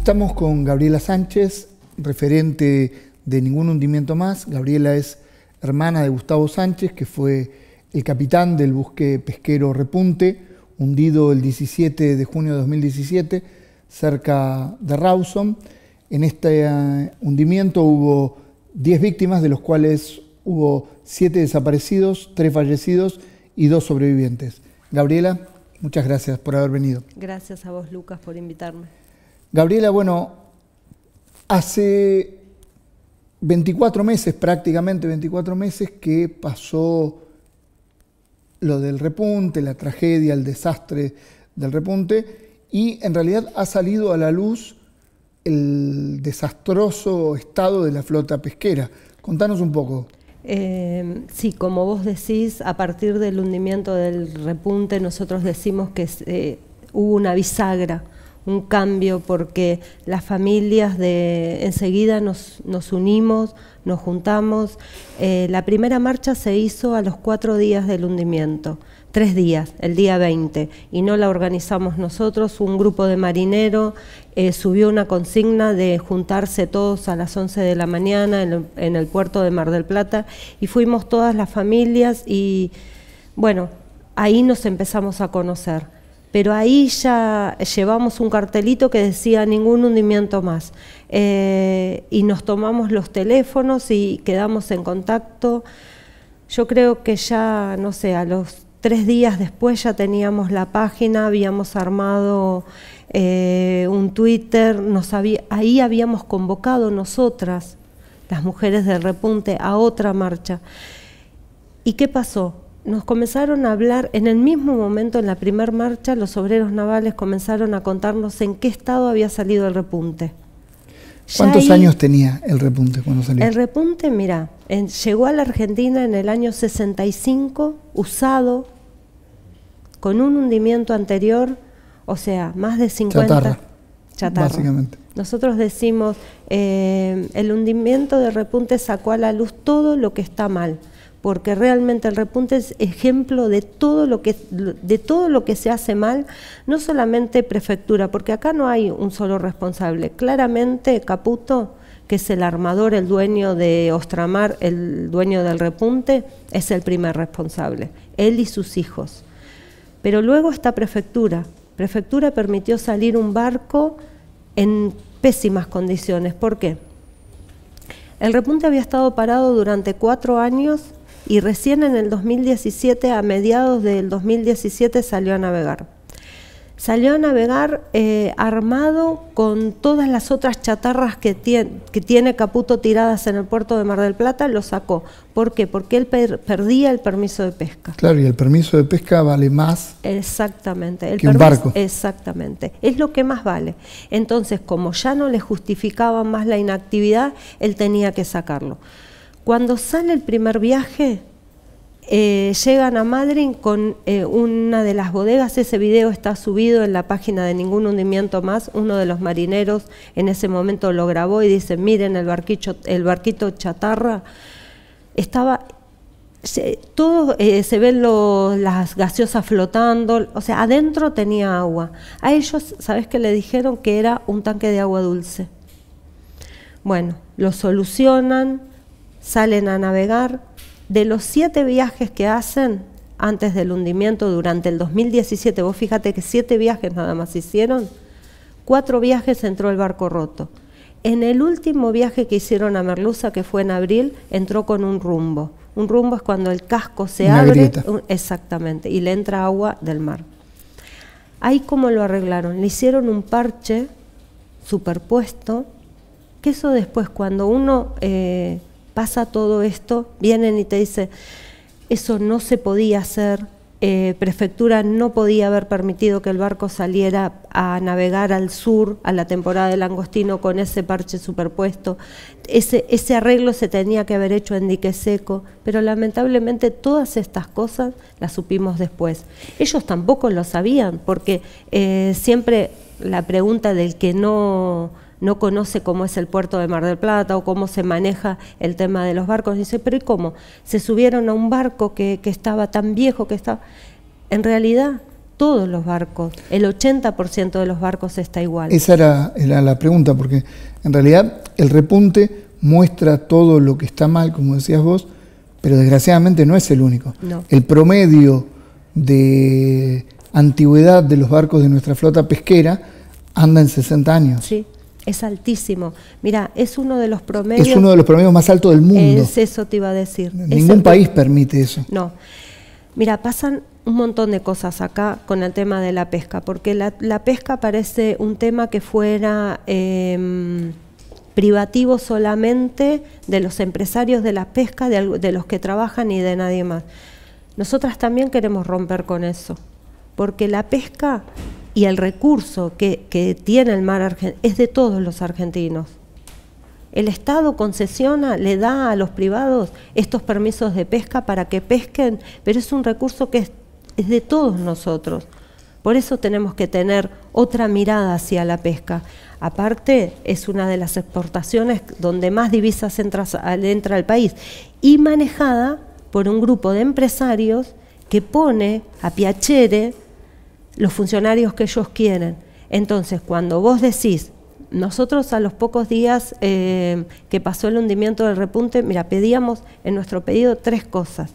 Estamos con Gabriela Sánchez, referente de Ningún Hundimiento Más. Gabriela es hermana de Gustavo Sánchez, que fue el capitán del buque pesquero Repunte, hundido el 17 de junio de 2017 cerca de Rawson. En este eh, hundimiento hubo 10 víctimas, de los cuales hubo 7 desaparecidos, 3 fallecidos y 2 sobrevivientes. Gabriela, muchas gracias por haber venido. Gracias a vos, Lucas, por invitarme. Gabriela, bueno, hace 24 meses, prácticamente 24 meses, que pasó lo del repunte, la tragedia, el desastre del repunte, y en realidad ha salido a la luz el desastroso estado de la flota pesquera. Contanos un poco. Eh, sí, como vos decís, a partir del hundimiento del repunte nosotros decimos que eh, hubo una bisagra un cambio porque las familias de enseguida nos, nos unimos, nos juntamos. Eh, la primera marcha se hizo a los cuatro días del hundimiento, tres días, el día 20, y no la organizamos nosotros, un grupo de marineros eh, subió una consigna de juntarse todos a las 11 de la mañana en el puerto de Mar del Plata y fuimos todas las familias y bueno, ahí nos empezamos a conocer pero ahí ya llevamos un cartelito que decía ningún hundimiento más. Eh, y nos tomamos los teléfonos y quedamos en contacto. Yo creo que ya, no sé, a los tres días después ya teníamos la página, habíamos armado eh, un Twitter, ahí habíamos convocado nosotras, las mujeres de repunte, a otra marcha. ¿Y qué pasó? nos comenzaron a hablar en el mismo momento, en la primer marcha, los obreros navales comenzaron a contarnos en qué estado había salido el repunte. ¿Cuántos años tenía el repunte cuando salió? El repunte, mira, llegó a la Argentina en el año 65, usado, con un hundimiento anterior, o sea, más de 50. Chatarra. Básicamente. Nosotros decimos, eh, el hundimiento de repunte sacó a la luz todo lo que está mal porque realmente el repunte es ejemplo de todo lo que de todo lo que se hace mal, no solamente prefectura, porque acá no hay un solo responsable. Claramente Caputo, que es el armador, el dueño de Ostramar, el dueño del repunte, es el primer responsable, él y sus hijos. Pero luego está prefectura. Prefectura permitió salir un barco en pésimas condiciones. ¿Por qué? El repunte había estado parado durante cuatro años y recién en el 2017, a mediados del 2017, salió a navegar. Salió a navegar eh, armado con todas las otras chatarras que tiene, que tiene Caputo tiradas en el puerto de Mar del Plata, lo sacó. ¿Por qué? Porque él perdía el permiso de pesca. Claro, y el permiso de pesca vale más exactamente, el barco. Exactamente, es lo que más vale. Entonces, como ya no le justificaba más la inactividad, él tenía que sacarlo. Cuando sale el primer viaje, eh, llegan a Madrid con eh, una de las bodegas, ese video está subido en la página de Ningún Hundimiento Más, uno de los marineros en ese momento lo grabó y dice, miren el, barquito chatarra, estaba se, todo eh, se ven las gaseosas flotando, o sea, adentro tenía agua. A ellos, ¿sabes qué le dijeron? Que era un tanque de agua dulce. Bueno, lo solucionan, salen a navegar. De los siete viajes que hacen antes del hundimiento durante el 2017, vos fíjate que siete viajes nada más hicieron, cuatro viajes entró el barco roto. En el último viaje que hicieron a Merluza, que fue en abril, entró con un rumbo. Un rumbo es cuando el casco se abre, exactamente, y le entra agua del mar. Ahí cómo lo arreglaron, le hicieron un parche superpuesto, que eso después cuando uno eh, pasa todo esto, vienen y te dicen, eso no se podía hacer, eh, prefectura no podía haber permitido que el barco saliera a navegar al sur a la temporada del langostino con ese parche superpuesto. Ese, arreglo se tenía que haber hecho en dique seco, pero lamentablemente todas estas cosas las supimos después. Ellos tampoco lo sabían, porque eh, siempre la pregunta del que no no conoce cómo es el puerto de Mar del Plata o cómo se maneja el tema de los barcos. Dice, pero ¿y cómo? Se subieron a un barco que, estaba tan viejo que estaba... En realidad, todos los barcos, el 80% de los barcos está igual. Esa era, la pregunta, porque en realidad el repunte muestra todo lo que está mal, como decías vos, pero desgraciadamente no es el único. El promedio de antigüedad de los barcos de nuestra flota pesquera anda en 60 años. Sí es altísimo. Mira, es uno de los promedios. Es uno de los promedios más altos del mundo. Es eso te iba a decir. Ningún país permite eso. No. Mira, pasan un montón de cosas acá con el tema de la pesca, porque la, pesca parece un tema que fuera em, privativo solamente de los empresarios de la pesca, de los que trabajan y de nadie más. Nosotras también queremos romper con eso, porque la pesca y el recurso que, tiene el mar es de todos los argentinos. El Estado concesiona, le da a los privados estos permisos de pesca para que pesquen, pero es un recurso que es, de todos nosotros. Por eso tenemos que tener otra mirada hacia la pesca. Aparte, es una de las exportaciones donde más divisas entra, al país y manejada por un grupo de empresarios que pone a Piachere los funcionarios que ellos quieren. Entonces, cuando vos decís, nosotros a los pocos días eh, que pasó el hundimiento del repunte, mira, pedíamos en nuestro pedido tres cosas.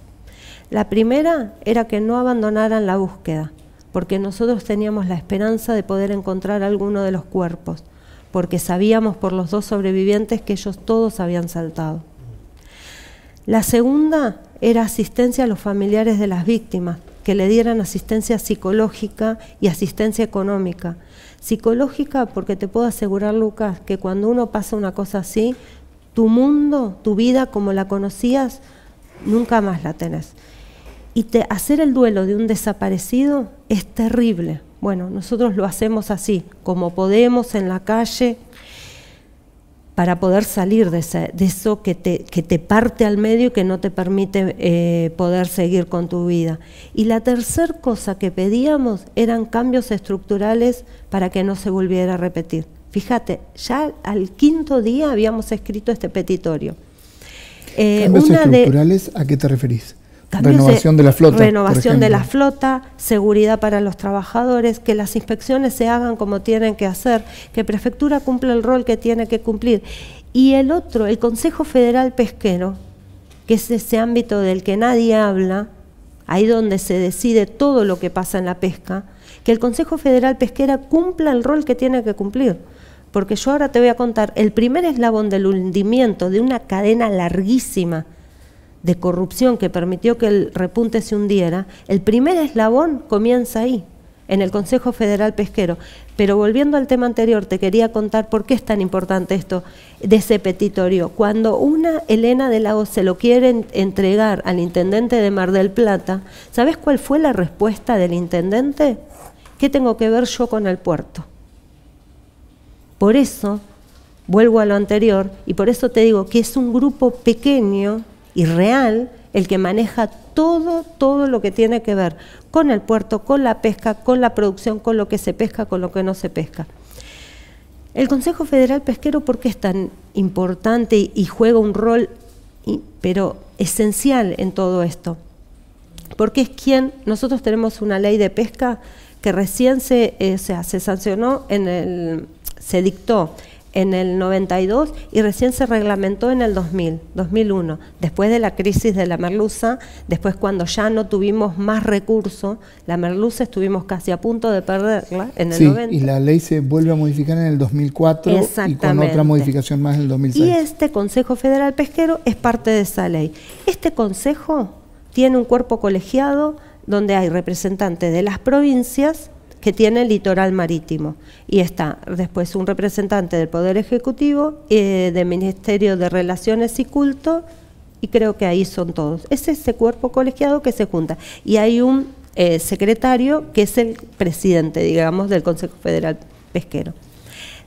La primera era que no abandonaran la búsqueda, porque nosotros teníamos la esperanza de poder encontrar alguno de los cuerpos, porque sabíamos por los dos sobrevivientes que ellos todos habían saltado. La segunda era asistencia a los familiares de las víctimas, que le dieran asistencia psicológica y asistencia económica. Psicológica porque te puedo asegurar, Lucas, que cuando uno pasa una cosa así, tu mundo, tu vida como la conocías, nunca más la tenés. Y hacer el duelo de un desaparecido es terrible. Bueno, nosotros lo hacemos así, como podemos, en la calle, para poder salir de, ese, de eso que te, que te, parte al medio y que no te permite eh, poder seguir con tu vida. Y la tercer cosa que pedíamos eran cambios estructurales para que no se volviera a repetir. Fíjate, ya al quinto día habíamos escrito este petitorio. Eh, ¿Cambios estructurales a qué te referís? renovación de, la flota. Renovación de la flota, seguridad para los trabajadores, que las inspecciones se hagan como tienen que hacer, que prefectura cumpla el rol que tiene que cumplir. Y el otro, el Consejo Federal Pesquero, que es ese ámbito del que nadie habla, ahí donde se decide todo lo que pasa en la pesca, que el Consejo Federal Pesquera cumpla el rol que tiene que cumplir. Porque yo ahora te voy a contar el primer eslabón del hundimiento de una cadena larguísima de corrupción que permitió que el repunte se hundiera, el primer eslabón comienza ahí, en el Consejo Federal Pesquero. Pero volviendo al tema anterior, te quería contar por qué es tan importante esto de ese petitorio. Cuando una Elena de Lago se lo quiere entregar al intendente de Mar del Plata, ¿sabes cuál fue la respuesta del intendente? ¿Qué tengo que ver yo con el puerto? Por eso, vuelvo a lo anterior, y por eso te digo que es un grupo pequeño y real el que maneja todo, todo lo que tiene que ver con el puerto, con la pesca, con la producción, con lo que se pesca, con lo que no se pesca. El Consejo Federal Pesquero, ¿por qué es tan importante y juega un rol, pero esencial en todo esto? Porque es quien, nosotros tenemos una ley de pesca que recién se, eh, se, se sancionó, en el, se dictó en el 92 y recién se reglamentó en el 2000, 2001, después de la crisis de la merluza, después cuando ya no tuvimos más recursos, la merluza estuvimos casi a punto de perderla en el sí, Y la ley se vuelve a modificar en el 2004 y con otra modificación más en el 2006. Y este Consejo Federal Pesquero es parte de esa ley. Este Consejo tiene un cuerpo colegiado donde hay representantes de las provincias, que tiene el litoral marítimo. Y está después un representante del Poder Ejecutivo, eh, del Ministerio de Relaciones y Culto, y creo que ahí son todos. Es ese cuerpo colegiado que se junta. Y hay un eh, secretario que es el presidente, digamos, del Consejo Federal Pesquero.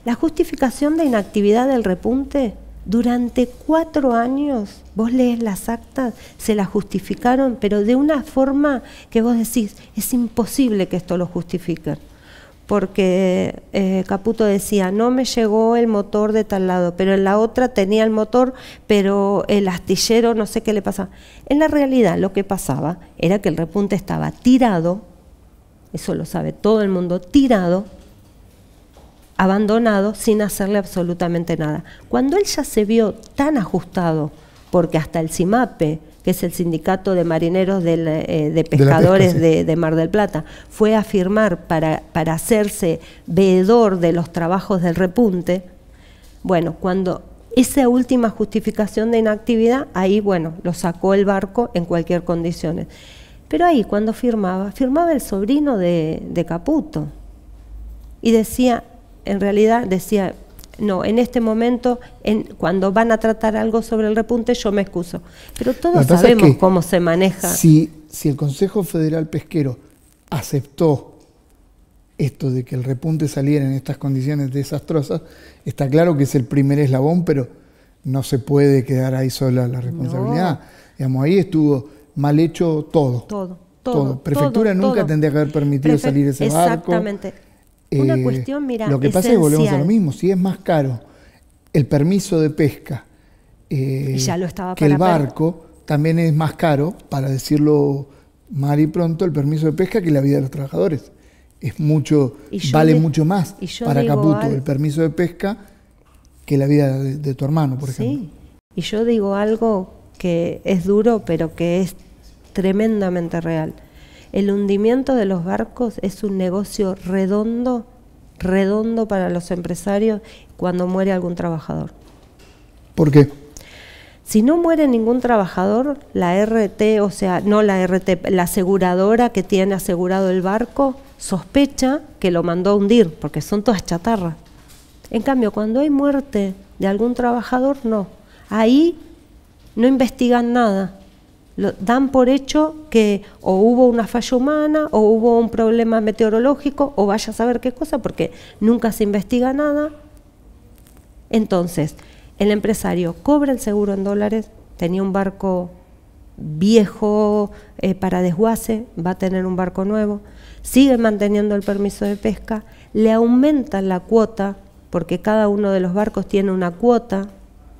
La justificación de inactividad del repunte durante cuatro años, vos lees las actas, se las justificaron, pero de una forma que vos decís, es imposible que esto lo justifiquen. Porque eh, Caputo decía, no me llegó el motor de tal lado, pero en la otra tenía el motor, pero el astillero no sé qué le pasaba. En la realidad lo que pasaba era que el repunte estaba tirado, eso lo sabe todo el mundo, tirado abandonado sin hacerle absolutamente nada. Cuando él ya se vio tan ajustado, porque hasta el CIMAPE, que es el sindicato de marineros eh, de pescadores de, Mar del Plata, fue a firmar para, para hacerse veedor de los trabajos del repunte, bueno, cuando esa última justificación de inactividad, ahí, bueno, lo sacó el barco en cualquier condición. Pero ahí, cuando firmaba, firmaba el sobrino de Caputo y decía, en realidad decía, no, en este momento, en, cuando van a tratar algo sobre el repunte, yo me excuso. Pero todos sabemos cómo se maneja. Si, si el Consejo Federal Pesquero aceptó esto de que el repunte saliera en estas condiciones desastrosas, está claro que es el primer eslabón, pero no se puede quedar ahí sola la responsabilidad. Digamos, ahí estuvo mal hecho todo. Todo. Todo. Prefectura nunca tendría que haber permitido salir ese barco. Exactamente. Una eh, cuestión, lo que pasa es que volvemos a lo mismo, si es más caro el permiso de pesca eh, que el barco, también es más caro, para decirlo mal y pronto, el permiso de pesca que la vida de los trabajadores. Es mucho, vale mucho más para Caputo el permiso de pesca que la vida de, tu hermano, por sí. ejemplo. Y yo digo algo que es duro, pero que es tremendamente real. El hundimiento de los barcos es un negocio redondo, redondo para los empresarios cuando muere algún trabajador. ¿Por qué? Si no muere ningún trabajador, la RT, o sea, no la RT, la aseguradora que tiene asegurado el barco, sospecha que lo mandó a hundir, porque son todas chatarras. En cambio, cuando hay muerte de algún trabajador, no. Ahí no investigan nada dan por hecho que o hubo una falla humana o hubo un problema meteorológico o vaya a saber qué cosa porque nunca se investiga nada. Entonces, el empresario cobra el seguro en dólares, tenía un barco viejo eh, para desguace, va a tener un barco nuevo, sigue manteniendo el permiso de pesca, le aumentan la cuota, porque cada uno de los barcos tiene una cuota,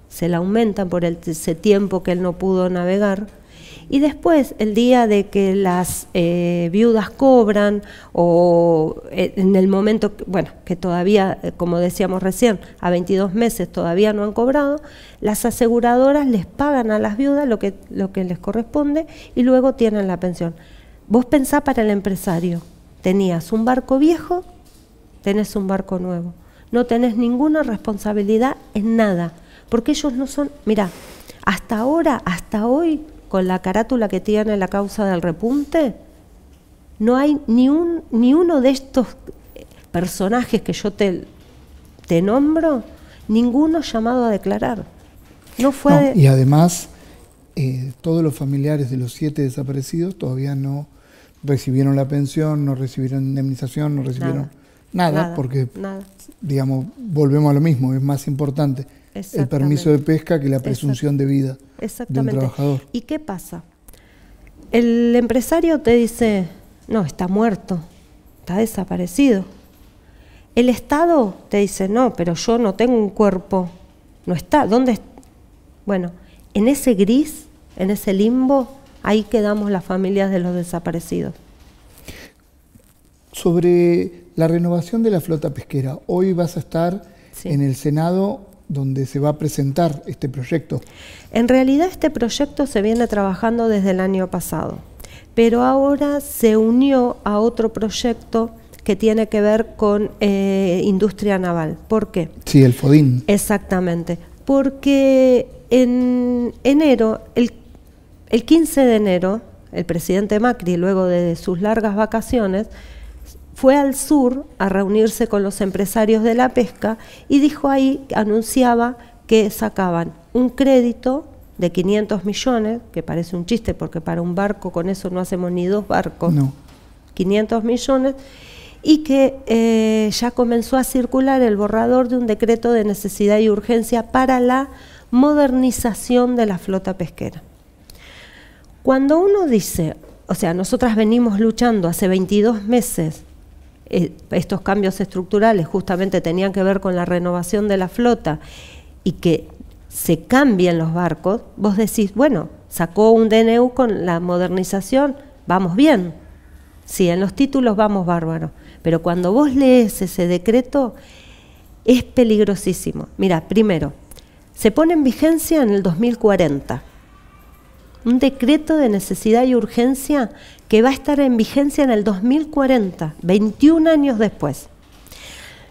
se la aumentan por el, ese tiempo que él no pudo navegar, y después, el día de que las eh, viudas cobran o eh, en el momento, bueno, que todavía, eh, como decíamos recién, a 22 meses todavía no han cobrado, las aseguradoras les pagan a las viudas lo que, lo que les corresponde y luego tienen la pensión. Vos pensá para el empresario, tenías un barco viejo, tenés un barco nuevo. No tenés ninguna responsabilidad en nada, porque ellos no son, mira, hasta ahora, hasta hoy, con la carátula que tiene la causa del repunte, no hay ni, un, ni uno de estos personajes que yo te, te nombro, ninguno llamado a declarar. No fue. y además, eh, todos los familiares de los siete desaparecidos todavía no recibieron la pensión, no recibieron indemnización, no recibieron nada, porque, digamos, volvemos a lo mismo, es más importante el permiso de pesca que la presunción de vida del trabajador. ¿Y qué pasa? El empresario te dice, no, está muerto, está desaparecido. El Estado te dice, no, pero yo no tengo un cuerpo, no está, ¿dónde? Bueno, en ese gris, en ese limbo, ahí quedamos las familias de los desaparecidos. Sobre la renovación de la flota pesquera, hoy vas a estar en el Senado donde se va a presentar este proyecto? En realidad este proyecto se viene trabajando desde el año pasado, pero ahora se unió a otro proyecto que tiene que ver con eh, industria naval. ¿Por qué? Sí, el FODIN. Exactamente, porque en enero, el, el 15 de enero, el presidente Macri, luego de sus largas vacaciones, fue al sur a reunirse con los empresarios de la pesca y dijo ahí, anunciaba que sacaban un crédito de 500 millones, que parece un chiste porque para un barco con eso no hacemos ni dos barcos, 500 millones, y que eh, ya comenzó a circular el borrador de un decreto de necesidad y urgencia para la modernización de la flota pesquera. Cuando uno dice, o sea, nosotras venimos luchando hace 22 meses estos cambios estructurales justamente tenían que ver con la renovación de la flota y que se cambien los barcos, vos decís, bueno, sacó un DNU con la modernización, vamos bien. Sí, en los títulos vamos bárbaro, pero cuando vos lees ese decreto es peligrosísimo. Mira, primero, se pone en vigencia en el 2040 un decreto de necesidad y urgencia que va a estar en vigencia en el 2040, 21 años después.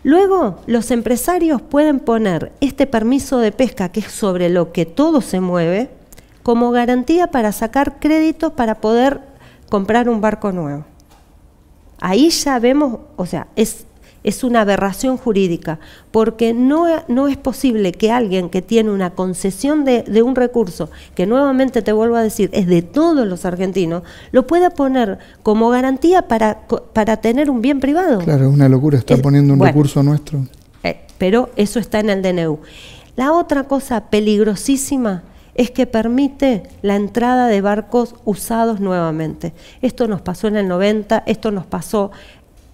Luego, los empresarios pueden poner este permiso de pesca, que es sobre lo que todo se mueve, como garantía para sacar créditos para poder comprar un barco nuevo. Ahí ya vemos, o sea, es es una aberración jurídica, porque no, no es posible que alguien que tiene una concesión de, un recurso, que nuevamente te vuelvo a decir, es de todos los argentinos, lo pueda poner como garantía para, para tener un bien privado. Claro, es una locura, estar poniendo un recurso nuestro. Eh, pero eso está en el DNU. La otra cosa peligrosísima es que permite la entrada de barcos usados nuevamente. Esto nos pasó en el 90, esto nos pasó,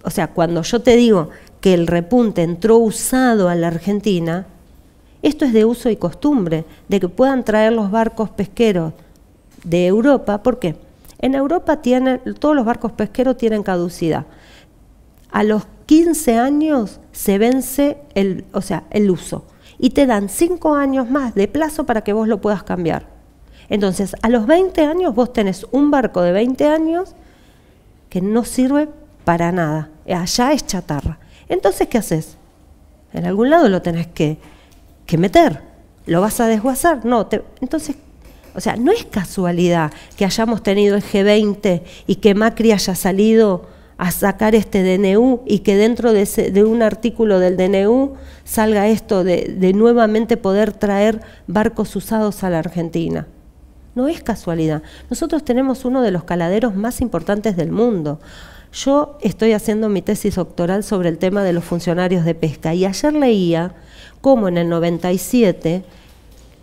o sea, cuando yo te digo que el repunte entró usado a la Argentina, esto es de uso y costumbre, de que puedan traer los barcos pesqueros de Europa. ¿Por qué? En Europa todos los barcos pesqueros tienen caducidad. A los 15 años se vence el, o sea, el uso y te dan 5 años más de plazo para que vos lo puedas cambiar. Entonces, a los 20 años vos tenés un barco de 20 años que no sirve para nada. Allá es chatarra. Entonces, ¿qué haces? En algún lado lo tenés que, meter. ¿Lo vas a desguazar? No. Te, entonces, o sea, no es casualidad que hayamos tenido el G20 y que Macri haya salido a sacar este DNU y que dentro de, un artículo del DNU salga esto de, nuevamente poder traer barcos usados a la Argentina. No es casualidad. Nosotros tenemos uno de los caladeros más importantes del mundo. Yo estoy haciendo mi tesis doctoral sobre el tema de los funcionarios de pesca y ayer leía cómo en el 97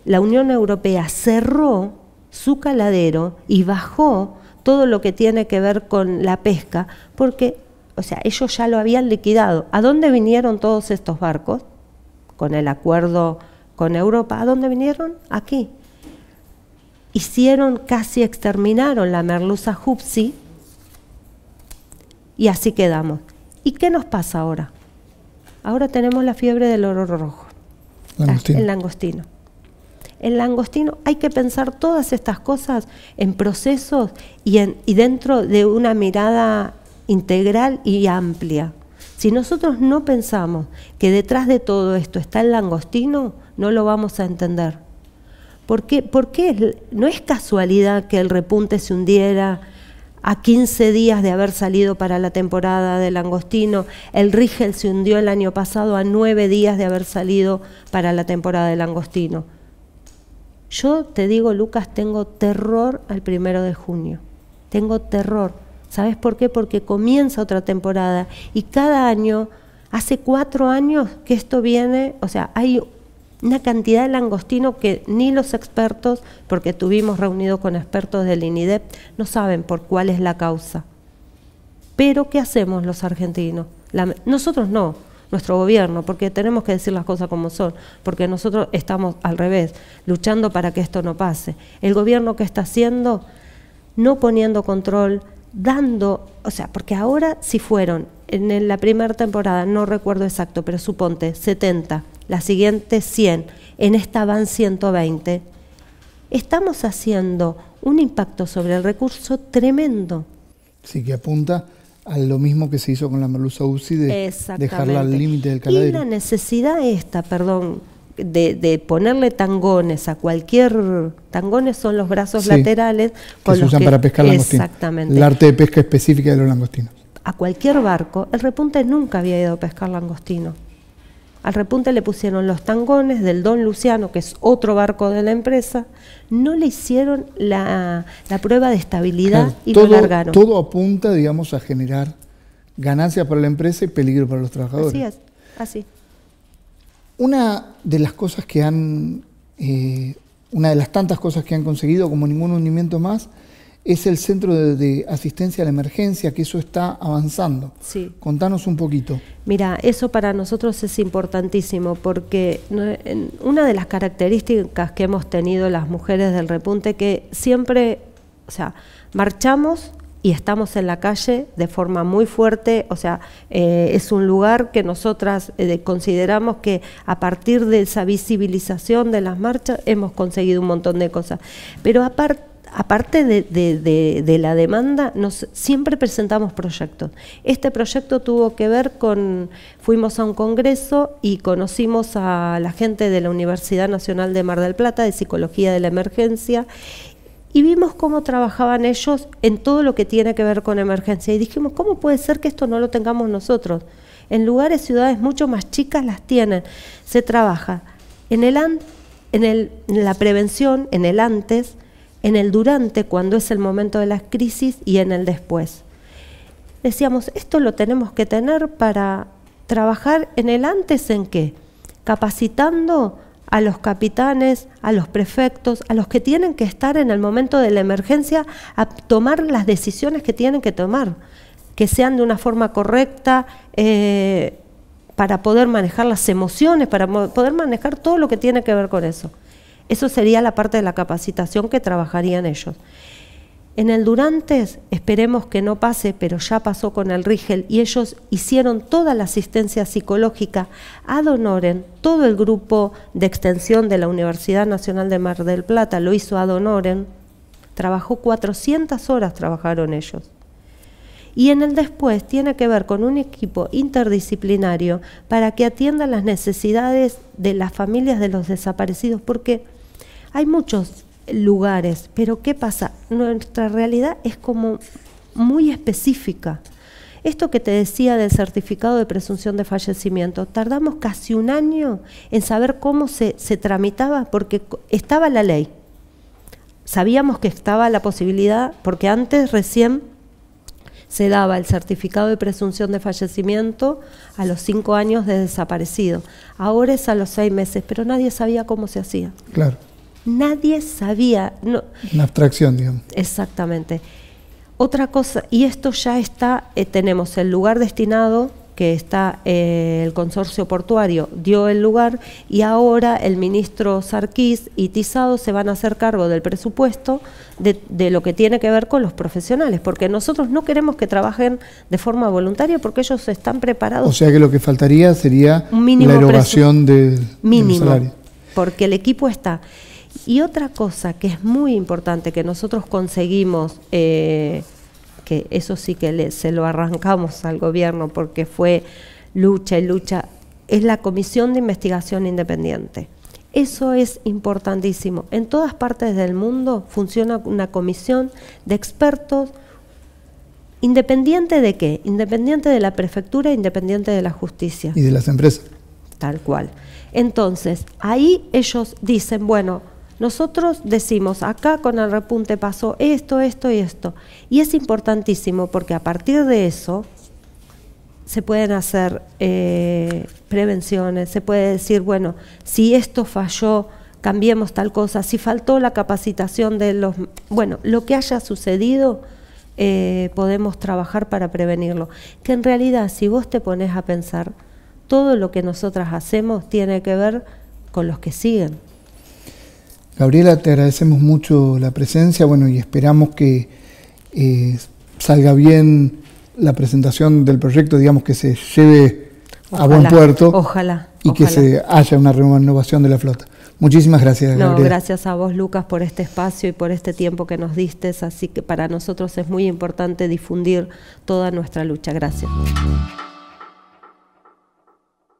la Unión Europea cerró su caladero y bajó todo lo que tiene que ver con la pesca, porque, o sea, ellos ya lo habían liquidado. ¿A dónde vinieron todos estos barcos? Con el acuerdo con Europa, ¿a dónde vinieron? Aquí. Hicieron, casi exterminaron la merluza Hupsi, y así quedamos. ¿Y qué nos pasa ahora? Ahora tenemos la fiebre del oro rojo. El langostino. El langostino, hay que pensar todas estas cosas en procesos y, en, dentro de una mirada integral y amplia. Si nosotros no pensamos que detrás de todo esto está el langostino, no lo vamos a entender. ¿Por qué? no es casualidad que el repunte se hundiera, a 15 días de haber salido para la temporada del langostino. El Rigel se hundió el año pasado a 9 días de haber salido para la temporada del langostino. Yo te digo, Lucas, tengo terror al primero de junio. Tengo terror. ¿Sabes por qué? Porque comienza otra temporada y cada año, hace cuatro años que esto viene, o sea, hay una cantidad de langostino que ni los expertos, porque tuvimos reunido con expertos del INIDEP, no saben por cuál es la causa. Pero, ¿qué hacemos los argentinos? nosotros no, nuestro gobierno, porque tenemos que decir las cosas como son, porque nosotros estamos al revés, luchando para que esto no pase. El gobierno que está haciendo, no poniendo control, dando, o sea, porque ahora si fueron en la primera temporada, no recuerdo exacto, pero suponte 70, la siguiente 100, en esta van 120, estamos haciendo un impacto sobre el recurso tremendo. Sí, que apunta a lo mismo que se hizo con la merluza UCI de dejarla al límite del caladero. Y la necesidad esta, perdón, de, ponerle tangones a cualquier tangones son los brazos laterales con que se usan para pescar langostinos. Exactamente. El arte de pesca específica de los langostinos a cualquier barco, el repunte nunca había ido a pescar langostino. Al repunte le pusieron los tangones del Don Luciano, que es otro barco de la empresa. No le hicieron la, prueba de estabilidad y todo, lo largaron. Todo apunta, digamos, a generar ganancias para la empresa y peligro para los trabajadores. Así es, así. Una de las cosas que han, eh, una de las tantas cosas que han conseguido, como ningún hundimiento más, es el centro de, asistencia a la emergencia, que eso está avanzando. Sí. Contanos un poquito. Mira, eso para nosotros es importantísimo porque una de las características que hemos tenido las mujeres del repunte que siempre, o sea, marchamos y estamos en la calle de forma muy fuerte, o sea, eh, es un lugar que nosotras eh, consideramos que a partir de esa visibilización de las marchas hemos conseguido un montón de cosas. Pero aparte aparte de, la demanda, nos, siempre presentamos proyectos. Este proyecto tuvo que ver con, fuimos a un congreso y conocimos a la gente de la Universidad Nacional de Mar del Plata de Psicología de la Emergencia y vimos cómo trabajaban ellos en todo lo que tiene que ver con emergencia y dijimos, ¿cómo puede ser que esto no lo tengamos nosotros? En lugares, ciudades mucho más chicas las tienen. Se trabaja en el, en, el en la prevención, en el antes, en el durante, cuando es el momento de las crisis, y en el después. Decíamos, esto lo tenemos que tener para trabajar en el antes en qué? Capacitando a los capitanes, a los prefectos, a los que tienen que estar en el momento de la emergencia a tomar las decisiones que tienen que tomar, que sean de una forma correcta, eh, para poder manejar las emociones, para poder manejar todo lo que tiene que ver con eso. Eso sería la parte de la capacitación que trabajarían ellos. En el Durantes esperemos que no pase, pero ya pasó con el Rigel y ellos hicieron toda la asistencia psicológica a Donoren, todo el grupo de extensión de la Universidad Nacional de Mar del Plata lo hizo a Donoren. trabajó 400 horas, trabajaron ellos y en el después tiene que ver con un equipo interdisciplinario para que atienda las necesidades de las familias de los desaparecidos, porque hay muchos lugares, pero ¿qué pasa? Nuestra realidad es como muy específica. Esto que te decía del certificado de presunción de fallecimiento, tardamos casi un año en saber cómo se, se tramitaba, porque estaba la ley. Sabíamos que estaba la posibilidad, porque antes recién se daba el certificado de presunción de fallecimiento a los cinco años de desaparecido. Ahora es a los seis meses, pero nadie sabía cómo se hacía. Claro. Nadie sabía. No. Una abstracción, digamos. Exactamente. Otra cosa, y esto ya está, eh, tenemos el lugar destinado que está eh, el consorcio portuario dio el lugar y ahora el ministro Sarquís y Tizado se van a hacer cargo del presupuesto de, lo que tiene que ver con los profesionales, porque nosotros no queremos que trabajen de forma voluntaria porque ellos están preparados. O sea que lo que faltaría sería la erogación de, mínimo, salario. Porque el equipo está. Y otra cosa que es muy importante que nosotros conseguimos eh, que eso sí que le, se lo arrancamos al gobierno porque fue lucha y lucha, es la Comisión de Investigación Independiente. Eso es importantísimo. En todas partes del mundo funciona una comisión de expertos independiente de qué? Independiente de la prefectura, independiente de la justicia. Y de las empresas. Tal cual. Entonces, ahí ellos dicen, bueno, nosotros decimos, acá con el repunte pasó esto, esto y esto. Y es importantísimo porque a partir de eso se pueden hacer eh, prevenciones, se puede decir, bueno, si esto falló, cambiemos tal cosa, si faltó la capacitación de los... Bueno, lo que haya sucedido, eh, podemos trabajar para prevenirlo. Que en realidad, si vos te pones a pensar, todo lo que nosotras hacemos tiene que ver con los que siguen. Gabriela, te agradecemos mucho la presencia, bueno, y esperamos que eh, salga bien la presentación del proyecto, digamos que se lleve a buen puerto. Ojalá. Y que se haya una renovación de la flota. Muchísimas gracias. No, Gabriela. gracias a vos, Lucas, por este espacio y por este tiempo que nos diste. Así que para nosotros es muy importante difundir toda nuestra lucha. Gracias.